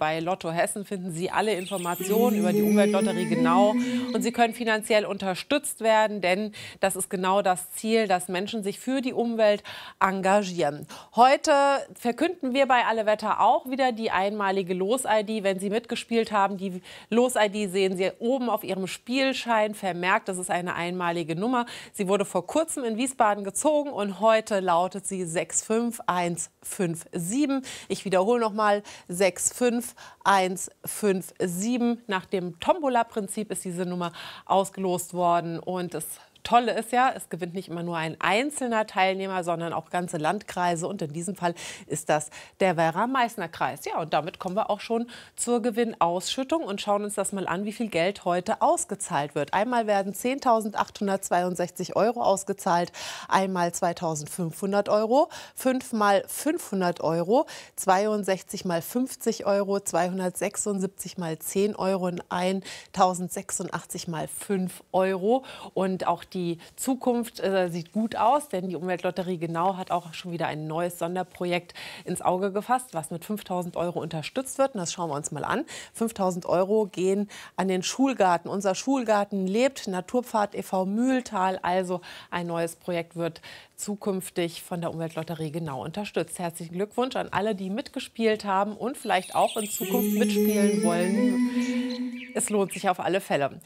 Bei Lotto Hessen finden Sie alle Informationen über die Umweltlotterie genau und Sie können finanziell unterstützt werden, denn das ist genau das Ziel, dass Menschen sich für die Umwelt engagieren. Heute verkünden wir bei Alle Wetter auch wieder die einmalige Los-ID. Wenn Sie mitgespielt haben, die Los-ID sehen Sie oben auf Ihrem Spielschein vermerkt. Das ist eine einmalige Nummer. Sie wurde vor kurzem in Wiesbaden gezogen und heute lautet sie 65157. Ich wiederhole nochmal 65 5157. Nach dem Tombola-Prinzip ist diese Nummer ausgelost worden und es Tolle ist ja, es gewinnt nicht immer nur ein einzelner Teilnehmer, sondern auch ganze Landkreise. Und in diesem Fall ist das der Werra-Meißner-Kreis. Ja, und damit kommen wir auch schon zur Gewinnausschüttung und schauen uns das mal an, wie viel Geld heute ausgezahlt wird. Einmal werden 10.862 Euro ausgezahlt, einmal 2.500 Euro, 5 mal 500 Euro, 62 mal 50 Euro, 276 mal 10 Euro und 1.086 mal 5 Euro. Und auch die Zukunft äh, sieht gut aus, denn die Umweltlotterie Genau hat auch schon wieder ein neues Sonderprojekt ins Auge gefasst, was mit 5000 Euro unterstützt wird. Und das schauen wir uns mal an. 5000 Euro gehen an den Schulgarten. Unser Schulgarten lebt, Naturpfad e.V. Mühltal. Also ein neues Projekt wird zukünftig von der Umweltlotterie Genau unterstützt. Herzlichen Glückwunsch an alle, die mitgespielt haben und vielleicht auch in Zukunft mitspielen wollen. Es lohnt sich auf alle Fälle.